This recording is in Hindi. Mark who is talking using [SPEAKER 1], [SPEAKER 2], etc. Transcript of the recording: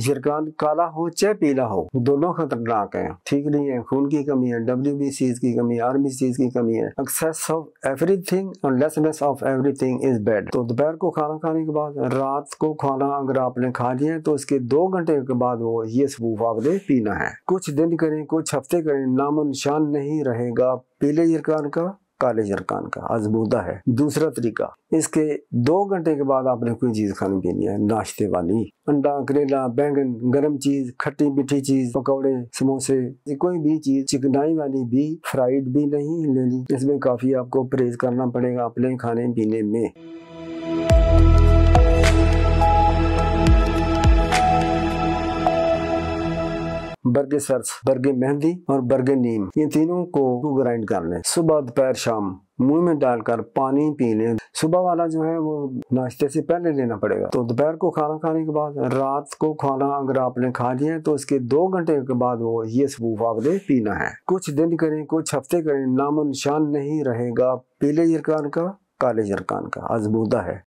[SPEAKER 1] जिरकान काला हो चाहे पीला हो दोनों खतरनाक है ठीक नहीं है खून की कमी है डब्ल्यू बी सीज की कमी है आर्मी सीज की कमी है एक्सेस ऑफ एवरी थिंग और लेसनेस ऑफ एवरी थिंग इज बेड तो दोपहर को खाना खाने के बाद रात को खाना अगर आपने खा लिया तो उसके दो घंटे के बाद वो ये सबूफ आपने पीना है कुछ दिन करें कुछ हफ्ते करें नामो निशान नहीं रहेगा पीले जिरकान का काले जरकान का आजमूदा है दूसरा तरीका इसके दो घंटे के बाद आपने कोई चीज़ खानी पीनी है नाश्ते वाली अंडा करेला बैंगन गर्म चीज़ खट्टी मीठी चीज़ पकौड़े समोसे कोई भी चीज़ चिकनाई वाली भी फ्राइड भी नहीं लेनी इसमें काफ़ी आपको परहेज करना पड़ेगा अपने खाने पीने में बर्गे सर्स बर्गे मेहंदी और बर्गे नीम ये तीनों को ग्राइंड कर लें सुबह दोपहर शाम मुंह में डालकर पानी पी लें सुबह वाला जो है वो नाश्ते से पहले लेना पड़ेगा तो दोपहर को खाना खाने के बाद रात को खाना अगर आपने खा लिया तो इसके दो घंटे के बाद वो ये सबूफ आपने पीना है कुछ दिन करें कुछ हफ्ते करें नामो निशान नहीं रहेगा पीले जरकान का काले जरकान का आजमूदा है